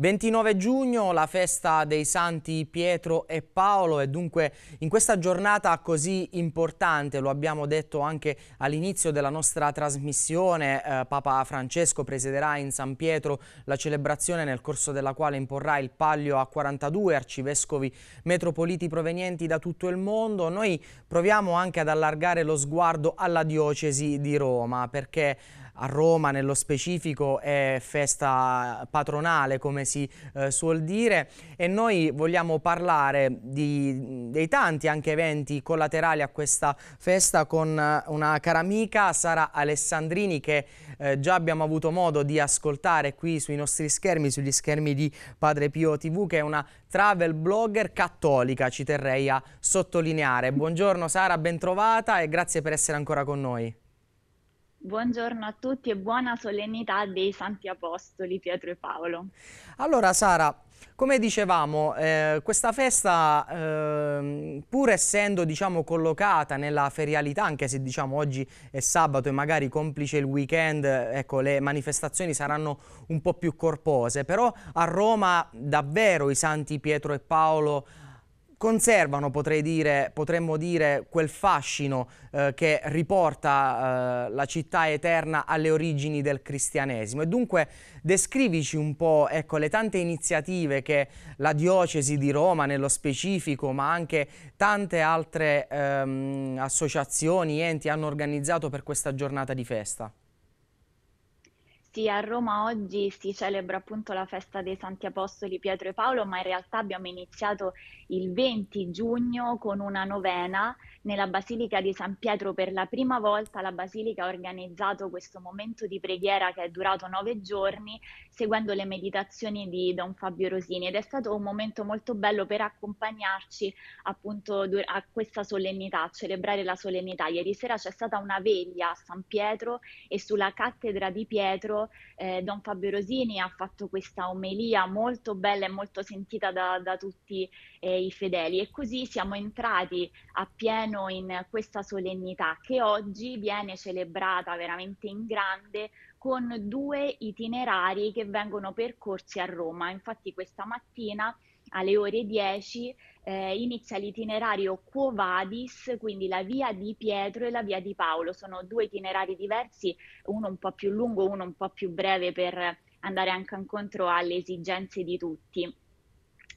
29 giugno, la festa dei santi Pietro e Paolo e dunque in questa giornata così importante, lo abbiamo detto anche all'inizio della nostra trasmissione, eh, Papa Francesco presiderà in San Pietro la celebrazione nel corso della quale imporrà il palio a 42 arcivescovi metropoliti provenienti da tutto il mondo. Noi proviamo anche ad allargare lo sguardo alla diocesi di Roma perché a Roma nello specifico è festa patronale come si eh, suol dire e noi vogliamo parlare di, dei tanti anche eventi collaterali a questa festa con eh, una cara amica Sara Alessandrini che eh, già abbiamo avuto modo di ascoltare qui sui nostri schermi, sugli schermi di Padre Pio TV che è una travel blogger cattolica ci terrei a sottolineare. Buongiorno Sara, ben trovata e grazie per essere ancora con noi. Buongiorno a tutti e buona solennità dei Santi Apostoli Pietro e Paolo. Allora Sara, come dicevamo, eh, questa festa eh, pur essendo diciamo, collocata nella ferialità, anche se diciamo, oggi è sabato e magari complice il weekend, ecco, le manifestazioni saranno un po' più corpose, però a Roma davvero i Santi Pietro e Paolo conservano, dire, potremmo dire, quel fascino eh, che riporta eh, la città eterna alle origini del cristianesimo. E dunque descrivici un po' ecco, le tante iniziative che la diocesi di Roma nello specifico, ma anche tante altre ehm, associazioni, enti hanno organizzato per questa giornata di festa. Sì, a Roma oggi si celebra appunto la festa dei Santi Apostoli Pietro e Paolo, ma in realtà abbiamo iniziato il 20 giugno con una novena nella Basilica di San Pietro. Per la prima volta la Basilica ha organizzato questo momento di preghiera che è durato nove giorni, seguendo le meditazioni di Don Fabio Rosini ed è stato un momento molto bello per accompagnarci appunto a questa solennità, a celebrare la solennità. Ieri sera c'è stata una veglia a San Pietro e sulla cattedra di Pietro eh, Don Fabio Rosini ha fatto questa omelia molto bella e molto sentita da, da tutti eh, i fedeli e così siamo entrati a pieno in questa solennità che oggi viene celebrata veramente in grande con due itinerari che vengono percorsi a Roma. Infatti questa mattina alle ore 10 eh, inizia l'itinerario Quo Vadis, quindi la via di Pietro e la via di Paolo. Sono due itinerari diversi, uno un po' più lungo, uno un po' più breve per andare anche incontro alle esigenze di tutti.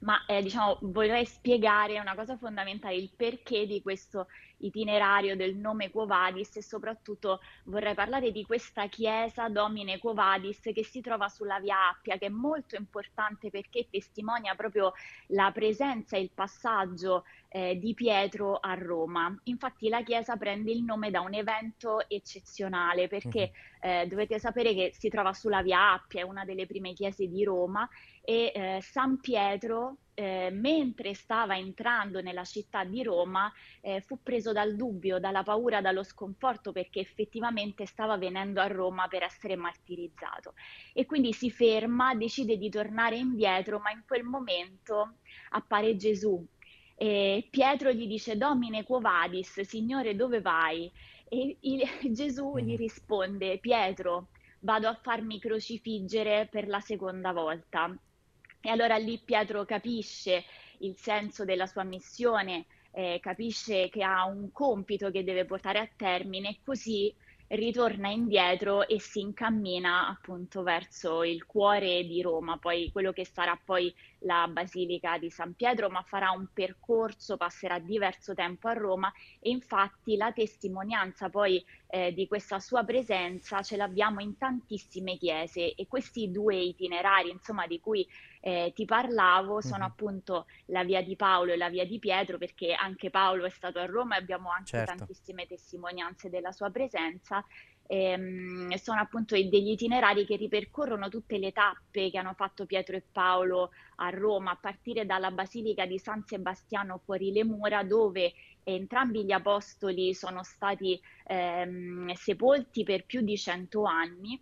Ma eh, diciamo, vorrei spiegare una cosa fondamentale, il perché di questo itinerario del nome Quo Vadis e soprattutto vorrei parlare di questa chiesa Domine Quo Vadis che si trova sulla via Appia, che è molto importante perché testimonia proprio la presenza e il passaggio eh, di Pietro a Roma. Infatti la chiesa prende il nome da un evento eccezionale perché mm-hmm. eh, dovete sapere che si trova sulla via Appia, è una delle prime chiese di Roma e eh, San Pietro eh, mentre stava entrando nella città di Roma eh, fu preso dal dubbio, dalla paura, dallo sconforto perché effettivamente stava venendo a Roma per essere martirizzato e quindi si ferma, decide di tornare indietro, ma in quel momento appare Gesù. E Pietro gli dice Domine quo vadis, Signore dove vai? E il, Gesù gli mm. risponde Pietro, vado a farmi crocifiggere per la seconda volta e allora lì Pietro capisce il senso della sua missione, eh, capisce che ha un compito che deve portare a termine e così ritorna indietro e si incammina appunto verso il cuore di Roma, poi quello che sarà poi la Basilica di San Pietro, ma farà un percorso, passerà diverso tempo a Roma e infatti la testimonianza poi eh, di questa sua presenza ce l'abbiamo in tantissime chiese e questi due itinerari, insomma, di cui eh, ti parlavo sono mm-hmm. appunto la via di Paolo e la via di Pietro, perché anche Paolo è stato a Roma e abbiamo anche certo. tantissime testimonianze della sua presenza ehm, sono appunto degli itinerari che ripercorrono tutte le tappe che hanno fatto Pietro e Paolo a Roma, a partire dalla Basilica di San Sebastiano fuori le mura, dove entrambi gli apostoli sono stati ehm, sepolti per più di cento anni.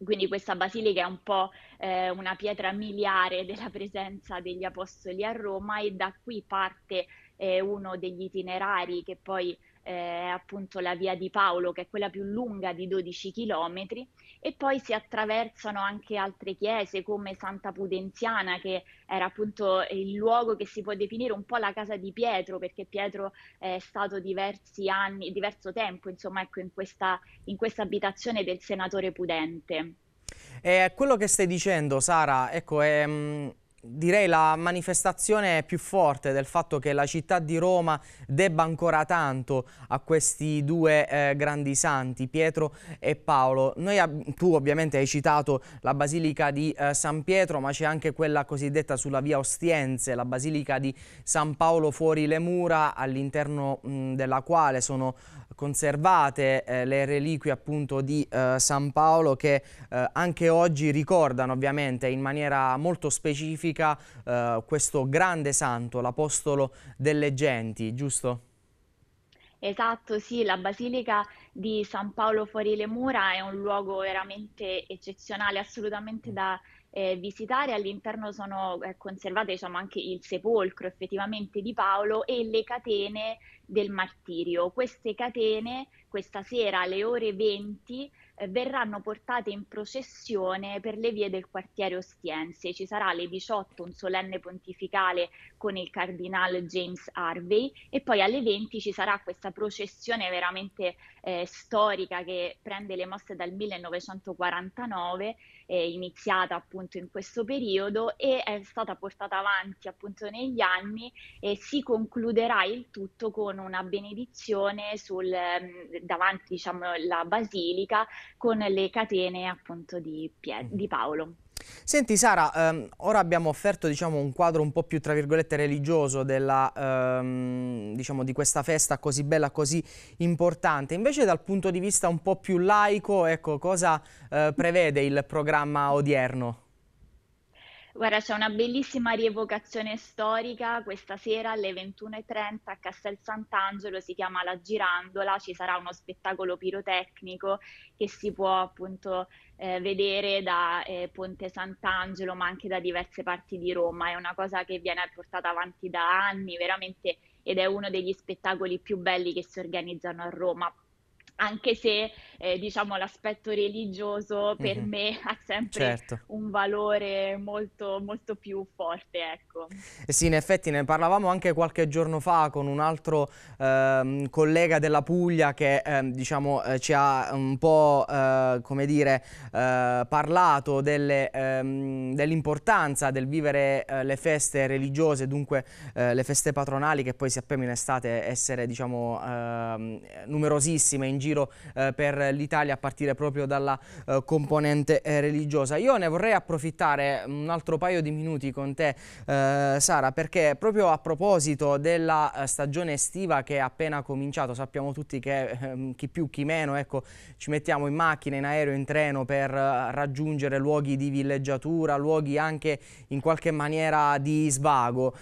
Quindi questa basilica è un po' eh, una pietra miliare della presenza degli apostoli a Roma e da qui parte eh, uno degli itinerari che poi eh, appunto la via di Paolo, che è quella più lunga di 12 chilometri, e poi si attraversano anche altre chiese come Santa Pudenziana, che era appunto il luogo che si può definire un po' la casa di Pietro, perché Pietro è stato diversi anni, diverso tempo, insomma, ecco, in questa, in questa abitazione del senatore Pudente. Eh, quello che stai dicendo, Sara, ecco, è mm, direi la manifestazione più forte del fatto che la città di Roma debba ancora tanto a questi due eh, grandi santi, Pietro e Paolo. Noi, tu ovviamente hai citato la Basilica di eh, San Pietro, ma c'è anche quella cosiddetta sulla via Ostiense, la Basilica di San Paolo fuori le mura, all'interno della quale sono conservate eh, le reliquie appunto di eh, San Paolo che eh, anche oggi ricordano ovviamente in maniera molto specifica eh, questo grande santo, l'apostolo delle genti, giusto? Esatto, sì, la Basilica di San Paolo fuori le mura è un luogo veramente eccezionale, assolutamente da eh, visitare. All'interno sono eh, conservate diciamo, anche il sepolcro effettivamente di Paolo e le catene del martirio. Queste catene questa sera alle ore 20 eh, verranno portate in processione per le vie del quartiere Ostiense. Ci sarà alle 18 un solenne pontificale con il cardinale James Harvey e poi alle 20 ci sarà questa processione veramente eh, storica che prende le mosse dal 1949 eh, iniziata appunto in questo periodo e è stata portata avanti appunto negli anni e si concluderà il tutto con una benedizione sul, mm, davanti diciamo la basilica con le catene appunto di, Pier- di Paolo. Senti Sara, ehm, ora abbiamo offerto diciamo, un quadro un po' più tra virgolette religioso della, ehm, diciamo, di questa festa così bella, così importante. Invece dal punto di vista un po' più laico, ecco, cosa eh, prevede il programma odierno? Guarda, c'è una bellissima rievocazione storica questa sera alle 21.30 a Castel Sant'Angelo, si chiama La Girandola, ci sarà uno spettacolo pirotecnico che si può appunto eh, vedere da eh, Ponte Sant'Angelo, ma anche da diverse parti di Roma. È una cosa che viene portata avanti da anni, veramente, ed è uno degli spettacoli più belli che si organizzano a Roma anche se eh, diciamo, l'aspetto religioso per mm-hmm. me ha sempre certo. un valore molto, molto più forte. Ecco. Eh sì, in effetti ne parlavamo anche qualche giorno fa con un altro ehm, collega della Puglia che ehm, diciamo, eh, ci ha un po' eh, come dire, eh, parlato delle, ehm, dell'importanza del vivere eh, le feste religiose, dunque le feste patronali che poi si appena in estate essere diciamo, ehm, numerosissime in giro giro eh, per l'Italia a partire proprio dalla eh, componente eh, religiosa. Io ne vorrei approfittare un altro paio di minuti con te eh, Sara perché proprio a proposito della eh, stagione estiva che è appena cominciato, sappiamo tutti che ehm, chi più chi meno ecco, ci mettiamo in macchina, in aereo, in treno per raggiungere luoghi di villeggiatura, luoghi anche in qualche maniera di svago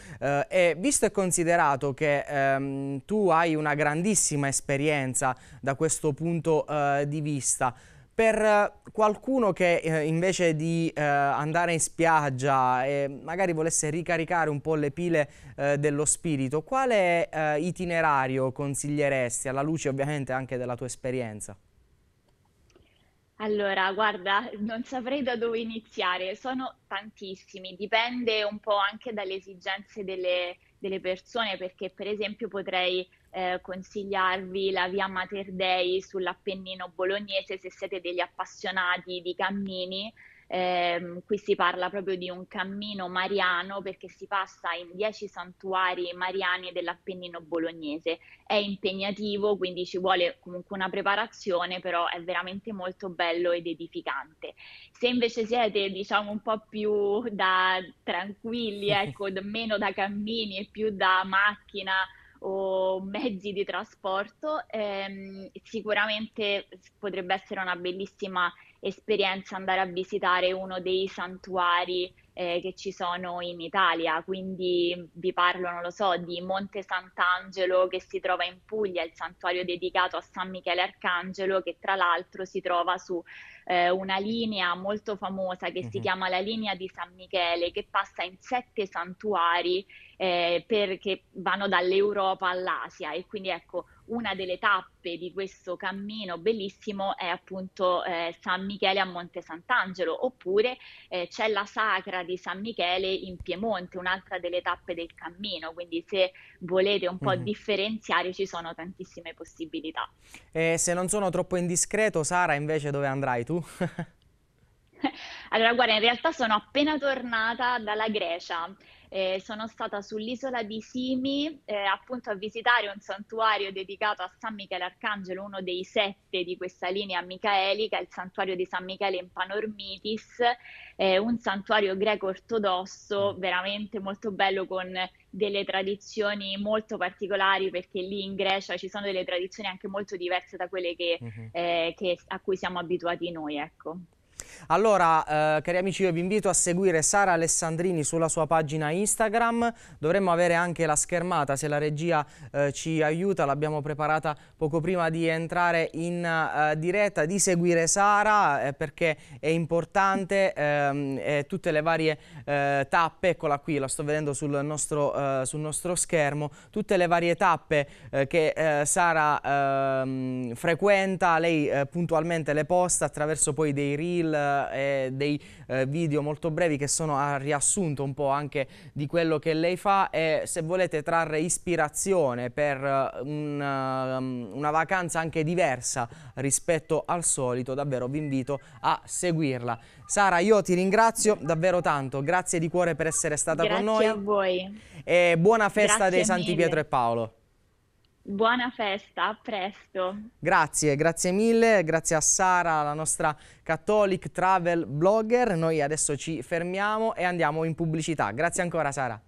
e visto e considerato che ehm, tu hai una grandissima esperienza da questo questo punto eh, di vista. Per eh, qualcuno che eh, invece di eh, andare in spiaggia e magari volesse ricaricare un po' le pile eh, dello spirito, quale eh, itinerario consiglieresti alla luce ovviamente anche della tua esperienza? Allora, guarda, non saprei da dove iniziare, sono tantissimi, dipende un po' anche dalle esigenze delle, delle persone perché per esempio potrei eh, consigliarvi la via Mater Dei sull'Appennino bolognese se siete degli appassionati di cammini. Eh, qui si parla proprio di un cammino mariano perché si passa in dieci santuari mariani dell'Appennino bolognese. È impegnativo, quindi ci vuole comunque una preparazione, però è veramente molto bello ed edificante. Se invece siete, diciamo, un po' più da tranquilli, ecco, meno da cammini e più da macchina o mezzi di trasporto, ehm, sicuramente potrebbe essere una bellissima esperienza andare a visitare uno dei santuari eh, che ci sono in Italia, quindi vi parlo, non lo so, di Monte Sant'Angelo che si trova in Puglia, il santuario dedicato a San Michele Arcangelo che tra l'altro si trova su eh, una linea molto famosa che mm-hmm. si mhm. chiama la linea di San Michele che passa in sette santuari eh, per, che vanno dall'Europa all'Asia e quindi ecco una delle tappe di questo cammino bellissimo è appunto eh, San Michele a Monte Sant'Angelo, oppure eh, c'è la Sacra di San Michele in Piemonte, un'altra delle tappe del cammino, quindi se volete un po' mm. differenziare ci sono tantissime possibilità. E se non sono troppo indiscreto, Sara, invece dove andrai tu? Allora, guarda, in realtà sono appena tornata dalla Grecia, eh, sono stata sull'isola di Simi eh, appunto a visitare un santuario dedicato a San Michele Arcangelo, uno dei sette di questa linea micaelica, il santuario di San Michele in Panormitis, eh, un santuario greco ortodosso mm. veramente molto bello con delle tradizioni molto particolari perché lì in Grecia ci sono delle tradizioni anche molto diverse da quelle che, mm-hmm. che, a cui siamo abituati noi. Ecco. Allora, eh, cari amici, io vi invito a seguire Sara Alessandrini sulla sua pagina Instagram. Dovremmo avere anche la schermata, se la regia eh, ci aiuta, l'abbiamo preparata poco prima di entrare in eh, diretta, di seguire Sara eh, perché è importante ehm, tutte le varie eh, tappe, eccola qui, la sto vedendo sul nostro, eh, sul nostro schermo, tutte le varie tappe che Sara ehm, frequenta, lei puntualmente le posta attraverso poi dei reel, eh, dei eh, video molto brevi che sono a riassunto un po' anche di quello che lei fa e se volete trarre ispirazione per eh, una, ehm, una vacanza anche diversa rispetto al solito, davvero vi invito a seguirla. Sara, io ti ringrazio davvero tanto, grazie di cuore per essere stata grazie con noi. Grazie a voi. E buona festa grazie dei Santi mille. Pietro e Paolo buona festa, a presto. Grazie, grazie mille, grazie a Sara, la nostra Catholic Travel Blogger. Noi adesso ci fermiamo e andiamo in pubblicità. Grazie ancora Sara.